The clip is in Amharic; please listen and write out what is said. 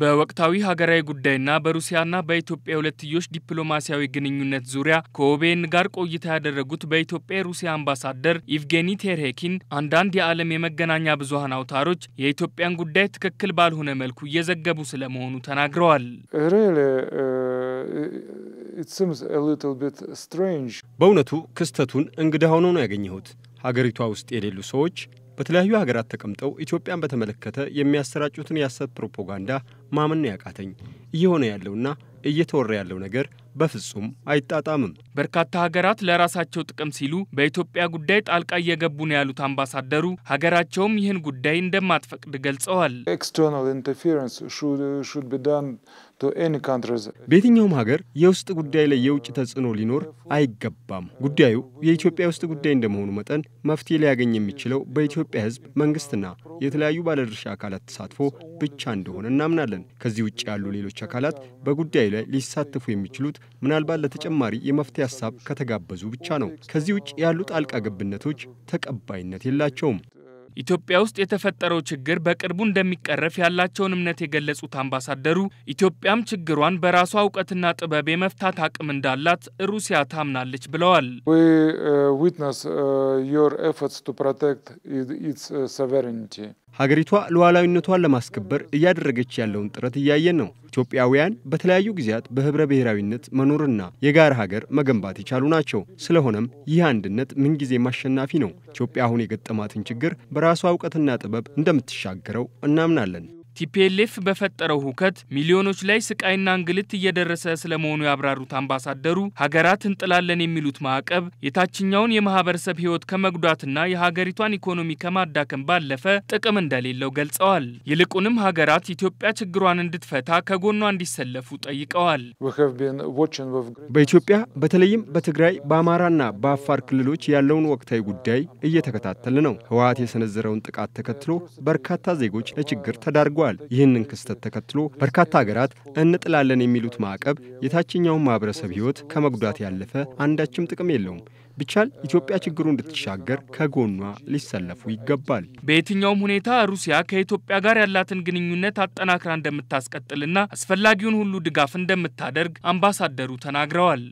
በወቅታዊ ሀገራዊ ጉዳይና በሩሲያና በኢትዮጵያ የሁለትዮሽ ዲፕሎማሲያዊ ግንኙነት ዙሪያ ከኦቤን ጋር ቆይታ ያደረጉት በኢትዮጵያ የሩሲያ አምባሳደር ኢቭጌኒ ቴርሄኪን አንዳንድ የዓለም የመገናኛ ብዙሀን አውታሮች የኢትዮጵያን ጉዳይ ትክክል ባልሆነ መልኩ እየዘገቡ ስለመሆኑ ተናግረዋል። uh, በእውነቱ ክስተቱን እንግዳ ሆኖ ነው ያገኘሁት። ሀገሪቷ ውስጥ የሌሉ ሰዎች በተለያዩ ሀገራት ተቀምጠው ኢትዮጵያን በተመለከተ የሚያሰራጩትን የሐሰት ፕሮፓጋንዳ ማመን ያቃተኝ እየሆነ ያለውና እየተወራ ያለው ነገር በፍጹም አይጣጣምም። በርካታ ሀገራት ለራሳቸው ጥቅም ሲሉ በኢትዮጵያ ጉዳይ ጣልቃ እየገቡ ነው ያሉት አምባሳደሩ፣ ሀገራቸውም ይህን ጉዳይ እንደማትፈቅድ ገልጸዋል። በየትኛውም ሀገር የውስጥ ጉዳይ ላይ የውጭ ተጽዕኖ ሊኖር አይገባም። ጉዳዩ የኢትዮጵያ ውስጥ ጉዳይ እንደመሆኑ መጠን መፍትሄ ሊያገኝ የሚችለው በኢትዮጵያ ሕዝብ፣ መንግስትና የተለያዩ ባለድርሻ አካላት ተሳትፎ ብቻ እንደሆነ እናምናለን። ከዚህ ውጭ ያሉ ሌሎች አካላት በጉዳዩ ላይ ሊሳተፉ የሚችሉት ምናልባት ለተጨማሪ የመፍትሄ ሀሳብ ከተጋበዙ ብቻ ነው። ከዚህ ውጭ ያሉ ጣልቃ ገብነቶች ተቀባይነት የላቸውም። ኢትዮጵያ ውስጥ የተፈጠረው ችግር በቅርቡ እንደሚቀረፍ ያላቸውን እምነት የገለጹት አምባሳደሩ ኢትዮጵያም ችግሯን በራሷ እውቀትና ጥበብ የመፍታት አቅም እንዳላት ሩሲያ ታምናለች ብለዋል። ዊትነስ ዮር ኤፈርትስ ቱ ፕሮቴክት ኢትስ ሀገሪቷ ሉዓላዊነቷን ለማስከበር እያደረገች ያለውን ጥረት እያየን ነው። ኢትዮጵያውያን በተለያዩ ጊዜያት በህብረ ብሔራዊነት መኖርና የጋራ ሀገር መገንባት የቻሉ ናቸው። ስለሆነም ይህ አንድነት ምንጊዜ አሸናፊ ነው። ኢትዮጵያ አሁን የገጠማትን ችግር በራሷ እውቀትና ጥበብ እንደምትሻገረው እናምናለን። ቲፒኤልኤፍ በፈጠረው ሁከት ሚሊዮኖች ላይ ስቃይና እንግልት እየደረሰ ስለመሆኑ ያብራሩት አምባሳደሩ ሀገራት እንጥላለን የሚሉት ማዕቀብ የታችኛውን የማህበረሰብ ህይወት ከመጉዳትና የሀገሪቷን ኢኮኖሚ ከማዳከም ባለፈ ጥቅም እንደሌለው ገልጸዋል። ይልቁንም ሀገራት ኢትዮጵያ ችግሯን እንድትፈታ ከጎኗ እንዲሰለፉ ጠይቀዋል። በኢትዮጵያ በተለይም በትግራይ በአማራና በአፋር ክልሎች ያለውን ወቅታዊ ጉዳይ እየተከታተል ነው። ህወሀት የሰነዘረውን ጥቃት ተከትሎ በርካታ ዜጎች ለችግር ተዳርጓል። አድርጓል። ይህንን ክስተት ተከትሎ በርካታ ሀገራት እንጥላለን የሚሉት ማዕቀብ የታችኛውን ማህበረሰብ ህይወት ከመጉዳት ያለፈ አንዳችም ጥቅም የለውም። ብቻል ኢትዮጵያ ችግሩ እንድትሻገር ከጎኗ ሊሰለፉ ይገባል። በየትኛውም ሁኔታ ሩሲያ ከኢትዮጵያ ጋር ያላትን ግንኙነት አጠናክራ እንደምታስቀጥልና አስፈላጊውን ሁሉ ድጋፍ እንደምታደርግ አምባሳደሩ ተናግረዋል።